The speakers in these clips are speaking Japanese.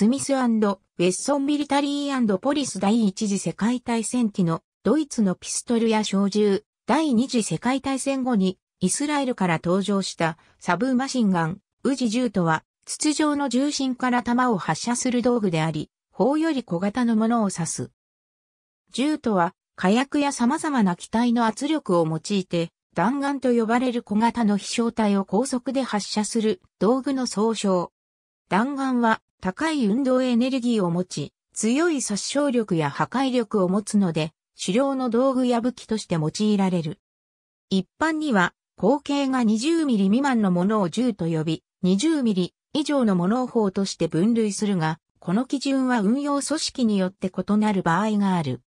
スミスウェッソンミリタリーポリス第一次世界大戦期のドイツのピストルや小銃、第二次世界大戦後にイスラエルから登場したサブマシンガン、ウジ銃とは筒状の重心から弾を発射する道具であり、砲より小型のものを指す。銃とは火薬や様々な機体の圧力を用いて弾丸と呼ばれる小型の飛翔体を高速で発射する道具の総称。弾丸は高い運動エネルギーを持ち、強い殺傷力や破壊力を持つので、狩猟の道具や武器として用いられる。一般には、口径が20ミリ未満のものを銃と呼び、20ミリ以上のものを砲として分類するが、この基準は運用組織によって異なる場合がある。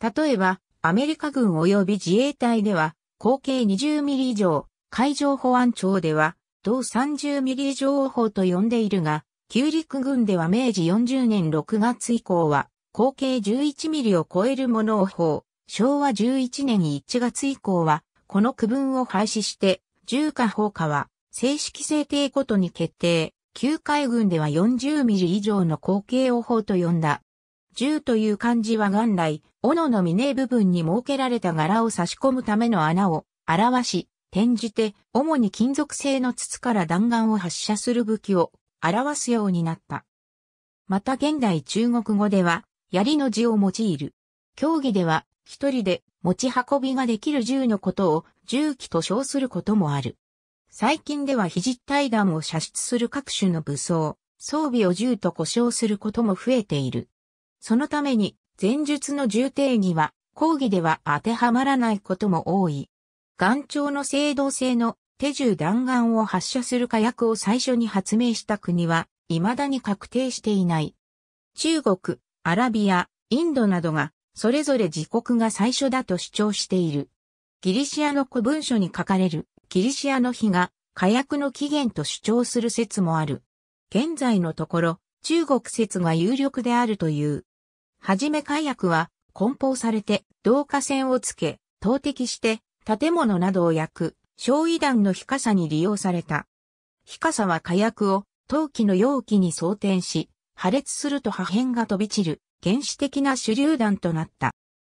例えば、アメリカ軍及び自衛隊では、口径20ミリ以上、海上保安庁では、同30ミリ以上を砲と呼んでいるが、旧陸軍では明治40年6月以降は、口径11ミリを超えるものを砲、昭和11年1月以降は、この区分を廃止して、銃火砲火は、正式制定ごとに決定。旧海軍では40ミリ以上の口径を砲と呼んだ。銃という漢字は元来、斧の峰部分に設けられた柄を差し込むための穴を表し、転じて、主に金属製の筒から弾丸を発射する武器を表すようになった。また現代中国語では、槍の字を用いる。競技では、一人で持ち運びができる銃のことを銃器と称することもある。最近では肘対弾を射出する各種の武装、装備を銃と呼称することも増えている。そのために、前述の銃定義は、講義では当てはまらないことも多い。眼調の制動性の手銃弾丸を発射する火薬を最初に発明した国は、未だに確定していない。中国、アラビア、インドなどが、それぞれ自国が最初だと主張している。ギリシアの古文書に書かれる、ギリシアの日が、火薬の起源と主張する説もある。現在のところ、中国説が有力であるという。はじめ火薬は、梱包されて、導火線をつけ、投擲して、建物などを焼く、焼夷弾の日傘に利用された。日傘は火薬を陶器の容器に装填し、破裂すると破片が飛び散る原始的な手榴弾となった。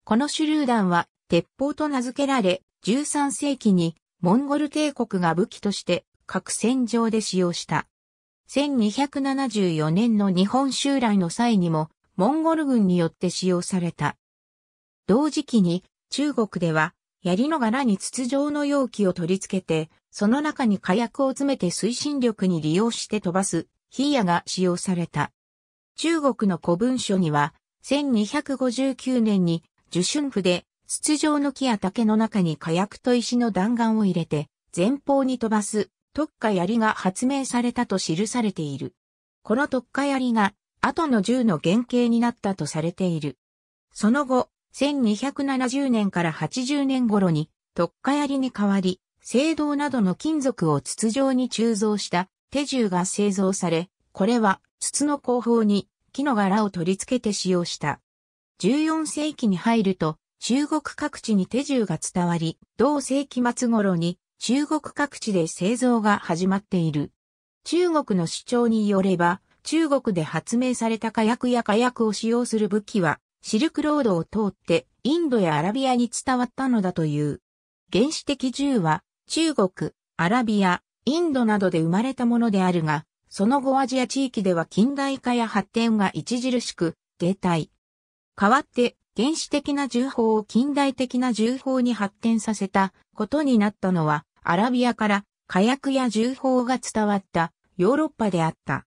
この手榴弾は鉄砲と名付けられ、13世紀にモンゴル帝国が武器として各戦場で使用した。1274年の日本襲来の際にもモンゴル軍によって使用された。同時期に中国では槍の柄に筒状の容器を取り付けて、その中に火薬を詰めて推進力に利用して飛ばす、ヒーヤが使用された。中国の古文書には、1259年に、受春府で、筒状の木や竹の中に火薬と石の弾丸を入れて、前方に飛ばす、特化槍が発明されたと記されている。この特化槍が、後の銃の原型になったとされている。その後、1270年から80年頃に、特化槍に代わり、青銅などの金属を筒状に鋳造した手銃が製造され、これは筒の後方に木の柄を取り付けて使用した。14世紀に入ると、中国各地に手銃が伝わり、同世紀末頃に中国各地で製造が始まっている。中国の主張によれば、中国で発明された火薬や火薬を使用する武器は、シルクロードを通ってインドやアラビアに伝わったのだという。原始的銃は中国、アラビア、インドなどで生まれたものであるが、その後アジア地域では近代化や発展が著しく、停滞。代わって原始的な銃法を近代的な銃法に発展させたことになったのは、アラビアから火薬や銃法が伝わったヨーロッパであった。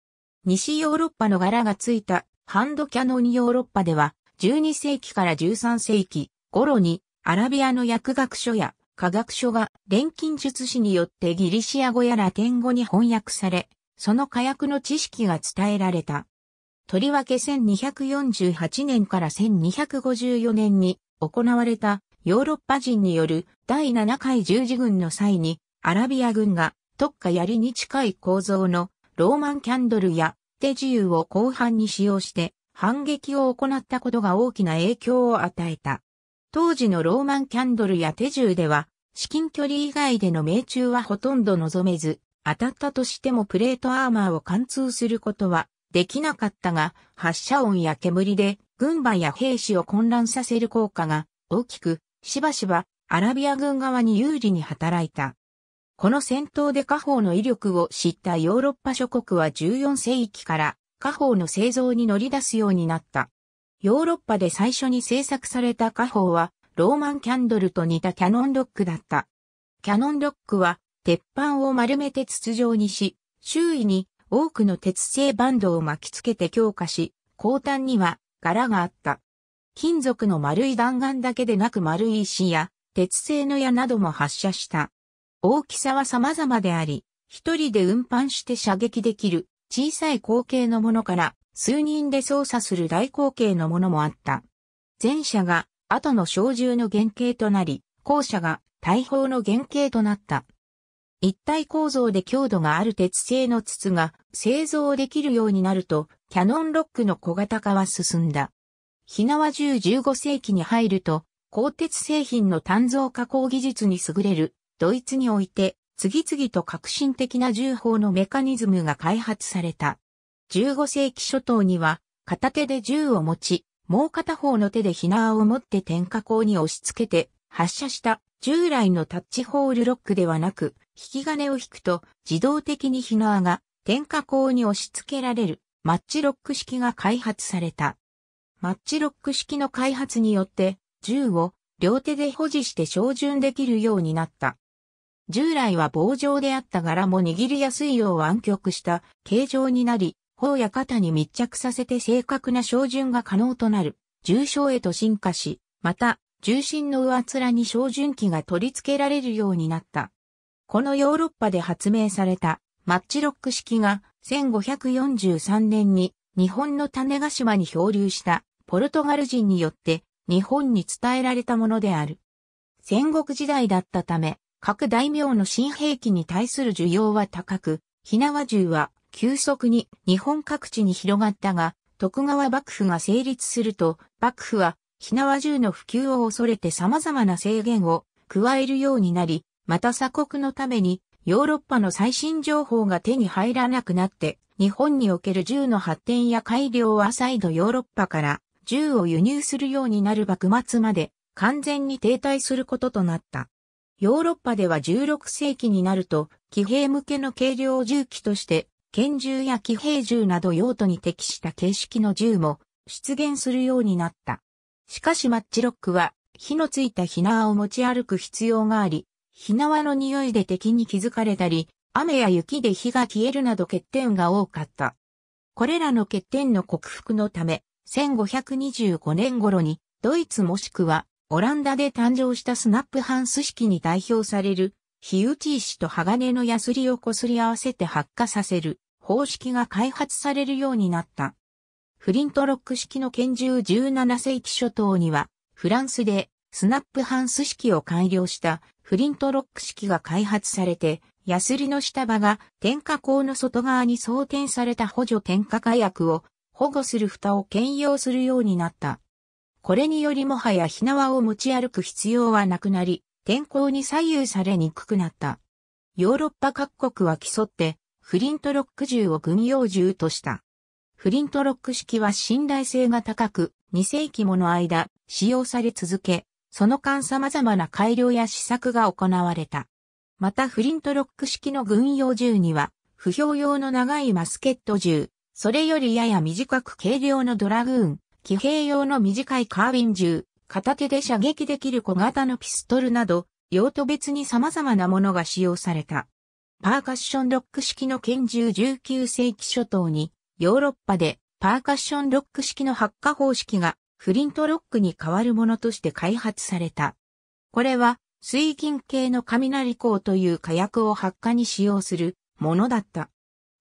西ヨーロッパの柄がついたハンドキャノンヨーロッパでは12世紀から13世紀頃にアラビアの薬学書や科学書が錬金術師によってギリシア語やラテン語に翻訳され、その火薬の知識が伝えられた。とりわけ1248年から1254年に行われたヨーロッパ人による第7回十字軍の際にアラビア軍が特化槍に近い構造のローマンキャンドルや手銃を後半に使用して反撃を行ったことが大きな影響を与えた。当時のローマンキャンドルや手銃では、至近距離以外での命中はほとんど望めず、当たったとしてもプレートアーマーを貫通することはできなかったが、発射音や煙で軍馬や兵士を混乱させる効果が大きく、しばしばアラビア軍側に有利に働いた。この戦闘で家宝の威力を知ったヨーロッパ諸国は14世紀から火宝の製造に乗り出すようになった。ヨーロッパで最初に製作された火宝は、ローマンキャンドルと似たキャノンロックだった。キャノンロックは、鉄板を丸めて筒状にし、周囲に多くの鉄製バンドを巻きつけて強化し、後端には柄があった。金属の丸い弾丸だけでなく丸い石や鉄製の矢なども発射した。大きさは様々であり、一人で運搬して射撃できる小さい口径のものから数人で操作する大口径のものもあった。前者が後の小銃の原型となり、後者が大砲の原型となった。一体構造で強度がある鉄製の筒が製造できるようになると、キャノンロックの小型化は進んだ。火縄銃15世紀に入ると、鋼鉄製品の炭造加工技術に優れるドイツにおいて次々と革新的な銃砲のメカニズムが開発された。15世紀初頭には、片手で銃を持ち、もう片方の手でヒナーを持って点火口に押し付けて発射した従来のタッチホールロックではなく、引き金を引くと自動的にヒナーが点火口に押し付けられるマッチロック式が開発された。マッチロック式の開発によって銃を両手で保持して照準できるようになった。従来は棒状であった柄も握りやすいよう湾曲した形状になり、頬や肩に密着させて正確な照準が可能となる、重症へと進化し、また、重心の上面に照準器が取り付けられるようになった。このヨーロッパで発明されたマッチロック式が1543年に日本の種ヶ島に漂流したポルトガル人によって日本に伝えられたものである。戦国時代だったため各大名の新兵器に対する需要は高く、火縄銃は急速に日本各地に広がったが、徳川幕府が成立すると、幕府は火縄銃の普及を恐れて様々な制限を加えるようになり、また鎖国のためにヨーロッパの最新情報が手に入らなくなって、日本における銃の発展や改良は再度ヨーロッパから銃を輸入するようになる幕末まで完全に停滞することとなった。ヨーロッパでは16世紀になると、騎兵向けの軽量銃器として、拳銃や騎兵銃など用途に適した形式の銃も出現するようになった。しかしマッチロックは、火のついた火縄を持ち歩く必要があり、火縄の匂いで敵に気づかれたり、雨や雪で火が消えるなど欠点が多かった。これらの欠点の克服のため、1525年頃に、ドイツもしくはオランダで誕生したスナップハンス式に代表される、火打ち石と鋼のヤスリをこすり合わせて発火させる方式が開発されるようになった。フリントロック式の拳銃17世紀初頭には、フランスでスナップハンス式を改良したフリントロック式が開発されて、ヤスリの下場が点火口の外側に装填された補助点火火薬を保護する蓋を兼用するようになった。これによりもはや火縄を持ち歩く必要はなくなり、天候に左右されにくくなった。ヨーロッパ各国は競って、フリントロック銃を軍用銃とした。フリントロック式は信頼性が高く、2世紀もの間、使用され続け、その間様々な改良や試作が行われた。またフリントロック式の軍用銃には、不評用の長いマスケット銃、それよりやや短く軽量のドラグーン、騎兵用の短いカービン銃、片手で射撃できる小型のピストルなど、用途別に様々なものが使用された。パーカッションロック式の拳銃19世紀初頭に、ヨーロッパでパーカッションロック式の発火方式がフリントロックに代わるものとして開発された。これは水銀系の雷光という火薬を発火に使用するものだった。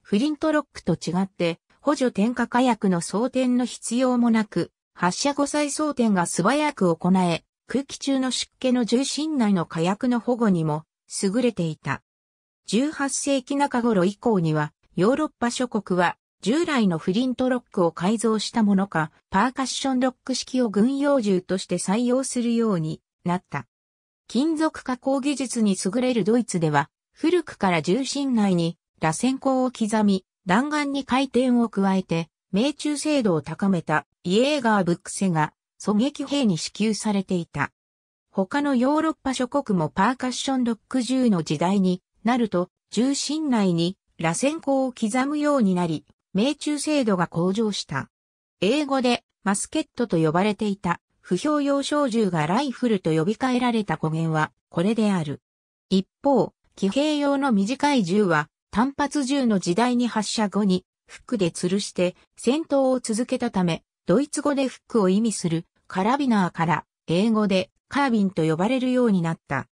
フリントロックと違って補助点火火薬の装填の必要もなく、発射後再装填が素早く行え、空気中の湿気の重心内の火薬の保護にも優れていた。18世紀中頃以降には、ヨーロッパ諸国は従来のフリントロックを改造したものか、パーカッションロック式を軍用銃として採用するようになった。金属加工技術に優れるドイツでは、古くから重心内に螺旋口を刻み、弾丸に回転を加えて、命中精度を高めたイエーガーブックセが狙撃兵に支給されていた。他のヨーロッパ諸国もパーカッション60の時代になると、重心内に螺旋光を刻むようになり、命中精度が向上した。英語でマスケットと呼ばれていた不評用小銃がライフルと呼び換えられた語源はこれである。一方、騎兵用の短い銃は単発銃の時代に発射後にフックで吊るして戦闘を続けたため、ドイツ語でフックを意味するカラビナーから英語でカービンと呼ばれるようになった。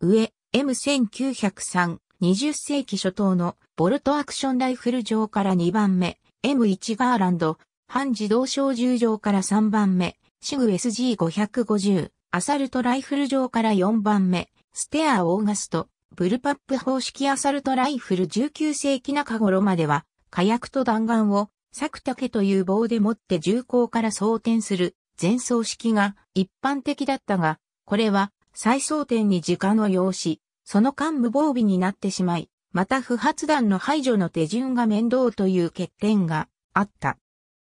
上、M1903、20世紀初頭のボルトアクションライフル上から2番目、M1 ガーランド、半自動小銃上から3番目、シグ SG550、アサルトライフル上から4番目、ステア・オーガスト、ブルパップ方式アサルトライフル19世紀中頃までは、火薬と弾丸を、サクタケという棒で持って銃口から装填する、前装式が一般的だったが、これは、再装填に時間を要し、その間無防備になってしまい、また不発弾の排除の手順が面倒という欠点があった。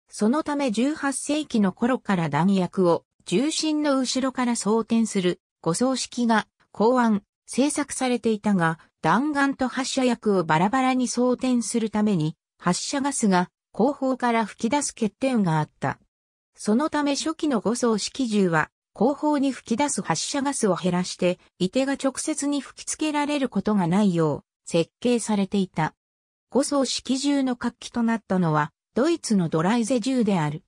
そのため18世紀の頃から弾薬を重心の後ろから装填する誤装式が考案、制作されていたが、弾丸と発射薬をバラバラに装填するために、発射ガスが後方から吹き出す欠点があった。そのため初期の5層式銃は、後方に吹き出す発射ガスを減らして、射手が直接に吹き付けられることがないよう、設計されていた。5層式銃の活気となったのは、ドイツのドライゼ銃である。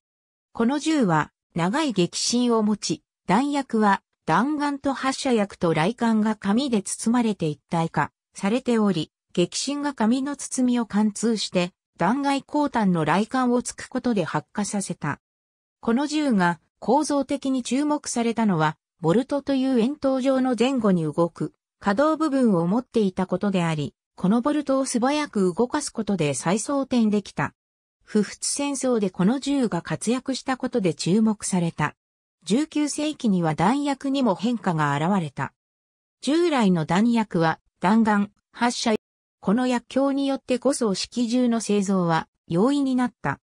この銃は、長い激震を持ち、弾薬は弾丸と発射薬と雷管が紙で包まれて一体化されており、激震が紙の包みを貫通して、弾外鋼炭の雷管を突くことで発火させた。この銃が構造的に注目されたのは、ボルトという円筒状の前後に動く可動部分を持っていたことであり、このボルトを素早く動かすことで再装填できた。不仏戦争でこの銃が活躍したことで注目された。19世紀には弾薬にも変化が現れた。従来の弾薬は弾丸、発射。この薬莢によってこそ式銃の製造は容易になった。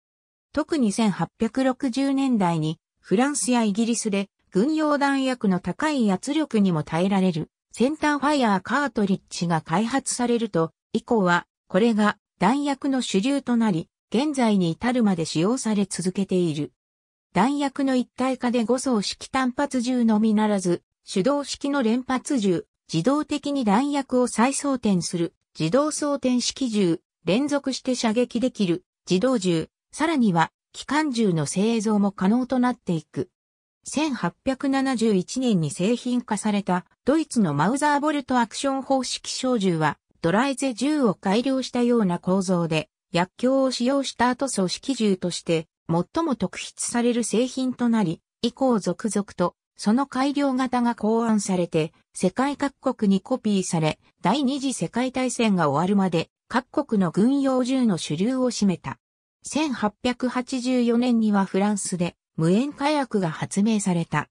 特に1860年代にフランスやイギリスで軍用弾薬の高い圧力にも耐えられるセンターファイアーカートリッジが開発されると以降はこれが弾薬の主流となり現在に至るまで使用され続けている。弾薬の一体化で5層式単発銃のみならず、手動式の連発銃、自動的に弾薬を再装填する、自動装填式銃、連続して射撃できる、自動銃、さらには、機関銃の製造も可能となっていく。1871年に製品化されたドイツのマウザーボルトアクション方式小銃はドライゼ銃を改良したような構造で薬莢を使用した後組織銃として最も特筆される製品となり、以降続々とその改良型が考案されて、世界各国にコピーされ、第二次世界大戦が終わるまで各国の軍用銃の主流を占めた。1884年にはフランスで無煙火薬が発明された。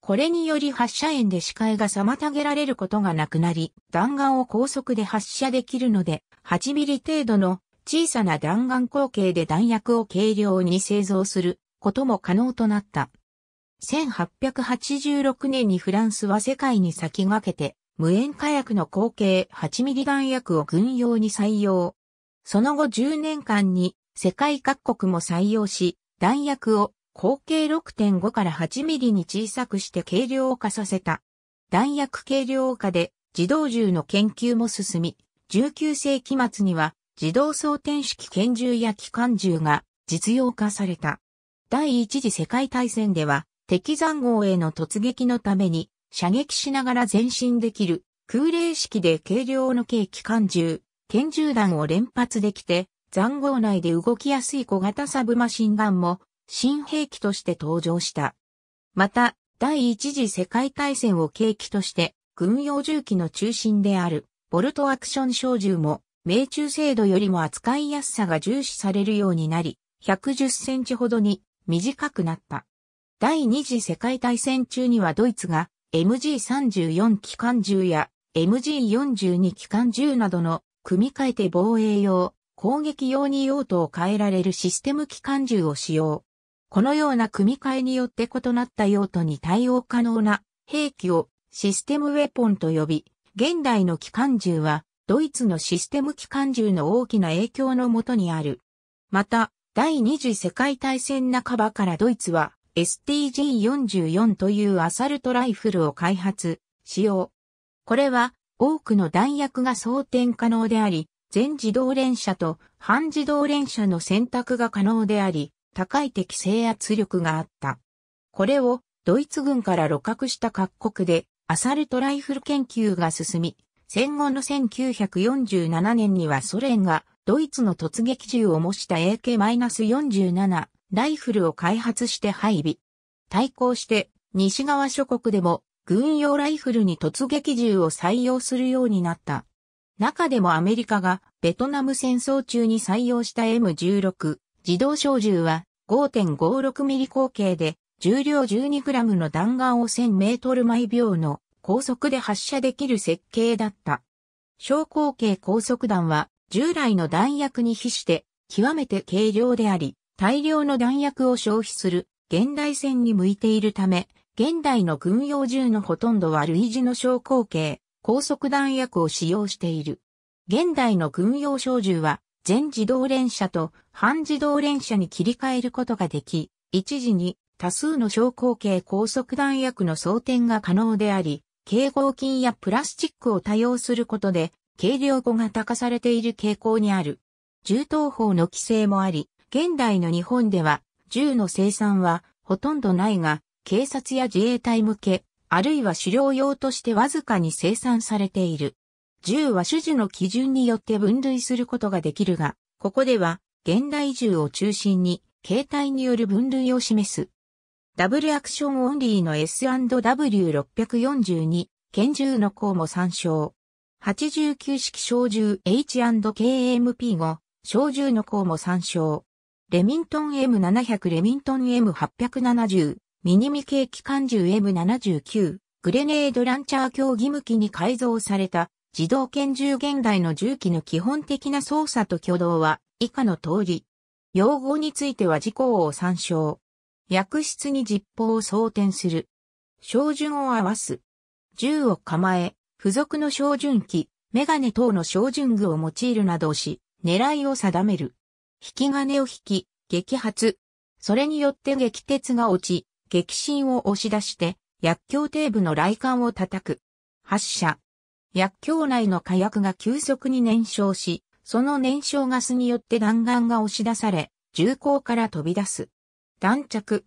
これにより発射炎で視界が妨げられることがなくなり、弾丸を高速で発射できるので、8ミリ程度の小さな弾丸口径で弾薬を軽量に製造することも可能となった。1886年にフランスは世界に先駆けて、無塩火薬の口径8ミリ弾薬を軍用に採用。その後10年間に世界各国も採用し、弾薬を口径6.5から8ミリに小さくして軽量化させた。弾薬軽量化で自動銃の研究も進み、19世紀末には自動装填式拳銃や機関銃が実用化された。第一次世界大戦では敵残壕への突撃のために射撃しながら前進できる空冷式で軽量の軽機関銃、拳銃弾を連発できて残壕内で動きやすい小型サブマシンガンも新兵器として登場した。また、第一次世界大戦を契機として軍用銃器の中心であるボルトアクション小銃も命中精度よりも扱いやすさが重視されるようになり、110センチほどに短くなった。第二次世界大戦中にはドイツが MG34 機関銃や MG42 機関銃などの組み替えて防衛用、攻撃用に用途を変えられるシステム機関銃を使用。このような組み替えによって異なった用途に対応可能な兵器をシステムウェポンと呼び、現代の機関銃はドイツのシステム機関銃の大きな影響のもとにある。また、第二次世界大戦半ばからドイツは STG44 というアサルトライフルを開発、使用。これは多くの弾薬が装填可能であり、全自動連射と半自動連射の選択が可能であり、高い適正圧力があった。これをドイツ軍から露獲した各国でアサルトライフル研究が進み、戦後の1947年にはソ連がドイツの突撃銃を模した AK-47 ライフルを開発して配備。対抗して西側諸国でも軍用ライフルに突撃銃を採用するようになった。中でもアメリカがベトナム戦争中に採用した M16 自動小銃は5 5 6ミリ口径で重量 12g の弾丸を1 0 0 0ル毎秒の高速で発射できる設計だった。小口径高速弾は従来の弾薬に比して極めて軽量であり、大量の弾薬を消費する現代戦に向いているため、現代の軍用銃のほとんどは類似の小口径、高速弾薬を使用している。現代の軍用小銃は全自動連射と半自動連射に切り替えることができ、一時に多数の小口径高速弾薬の装填が可能であり、蛍光菌やプラスチックを多用することで、軽量後が高されている傾向にある。銃刀法の規制もあり、現代の日本では、銃の生産はほとんどないが、警察や自衛隊向け、あるいは狩猟用としてわずかに生産されている。銃は種々の基準によって分類することができるが、ここでは現代銃を中心に、携帯による分類を示す。ダブルアクションオンリーの S&W642 拳銃の項も参照。89式小銃 H&KMP5 小銃の項も参照。レミントン M700 レミントン M870 ミニミ系機関銃 M79 グレネードランチャー競技向きに改造された自動拳銃現代の銃器の基本的な操作と挙動は以下の通り。用語については事項を参照。薬室に実砲を装填する。照準を合わす。銃を構え、付属の照準器、メガネ等の照準具を用いるなどし、狙いを定める。引き金を引き、撃発。それによって撃鉄が落ち、撃心を押し出して、薬莢底部の雷管を叩く。発射。薬莢内の火薬が急速に燃焼し、その燃焼ガスによって弾丸が押し出され、銃口から飛び出す。弾着。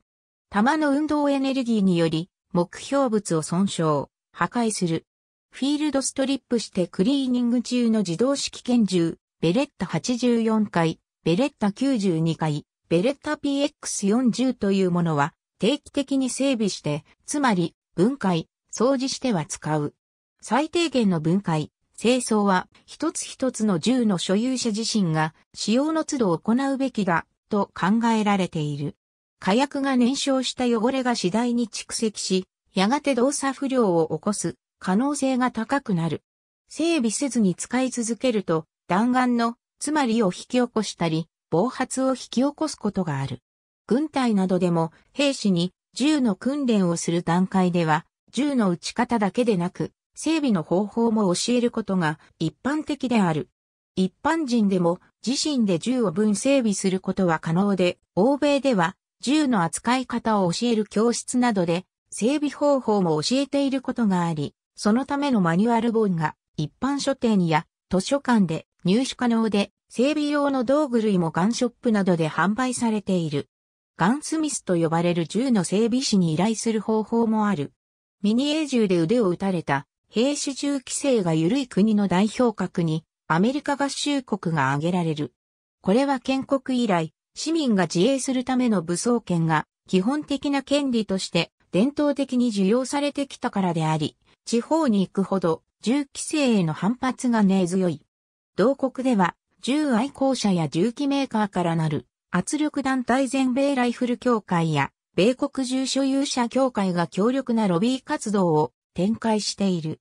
弾の運動エネルギーにより、目標物を損傷、破壊する。フィールドストリップしてクリーニング中の自動式拳銃、ベレッタ84回、ベレッタ92回、ベレッタ PX40 というものは定期的に整備して、つまり分解、掃除しては使う。最低限の分解、清掃は一つ一つの銃の所有者自身が使用の都度行うべきだと考えられている。火薬が燃焼した汚れが次第に蓄積し、やがて動作不良を起こす可能性が高くなる。整備せずに使い続けると、弾丸の、つまりを引き起こしたり、暴発を引き起こすことがある。軍隊などでも兵士に銃の訓練をする段階では、銃の撃ち方だけでなく、整備の方法も教えることが一般的である。一般人でも自身で銃を分整備することは可能で、欧米では銃の扱い方を教える教室などで整備方法も教えていることがあり、そのためのマニュアル本が一般書店や図書館で入手可能で、整備用の道具類もガンショップなどで販売されている。ガンスミスと呼ばれる銃の整備士に依頼する方法もある。ミニエー銃で腕を撃たれた兵士銃規制が緩い国の代表格にアメリカ合衆国が挙げられる。これは建国以来、市民が自衛するための武装権が基本的な権利として伝統的に受容されてきたからであり、地方に行くほど銃規制への反発が根強い。同国では銃愛好者や銃器メーカーからなる圧力団体全米ライフル協会や米国銃所有者協会が強力なロビー活動を展開している。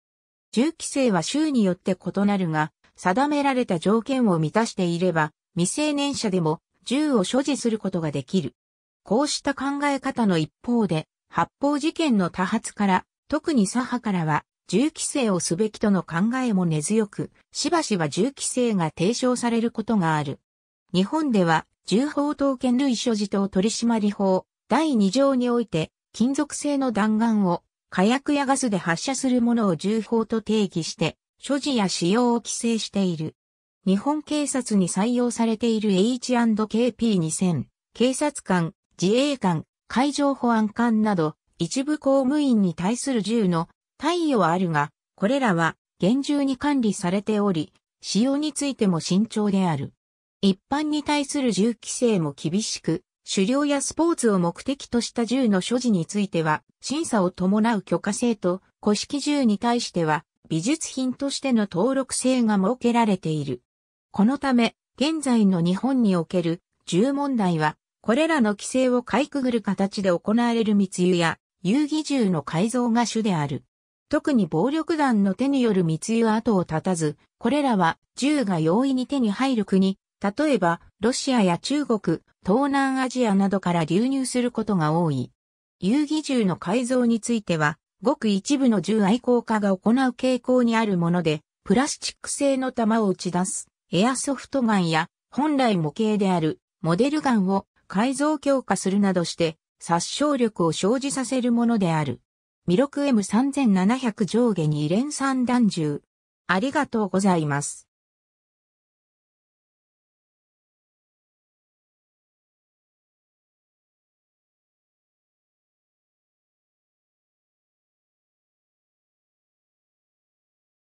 銃規制は州によって異なるが、定められた条件を満たしていれば、未成年者でも銃を所持することができる。こうした考え方の一方で、発砲事件の多発から、特に左派からは、銃規制をすべきとの考えも根強く、しばしば銃規制が提唱されることがある。日本では、銃砲刀剣類所持等取締法、第2条において、金属製の弾丸を火薬やガスで発射するものを銃砲と定義して、所持や使用を規制している。日本警察に採用されている H&KP2000、警察官、自衛官、海上保安官など、一部公務員に対する銃の貸与はあるが、これらは厳重に管理されており、使用についても慎重である。一般に対する銃規制も厳しく、狩猟やスポーツを目的とした銃の所持については、審査を伴う許可制と、古式銃に対しては、美術品としての登録制が設けられている。このため、現在の日本における銃問題は、これらの規制をかいくぐる形で行われる密輸や、遊戯銃の改造が主である。特に暴力団の手による密輸は後を絶たず、これらは銃が容易に手に入る国、例えばロシアや中国、東南アジアなどから流入することが多い。遊戯銃の改造については、ごく一部の銃愛好家が行う傾向にあるもので、プラスチック製の弾を打ち出すエアソフトガンや本来模型であるモデルガンを改造強化するなどして殺傷力を生じさせるものである。ミロク M3700 上下2連散弾銃。ありがとうございます。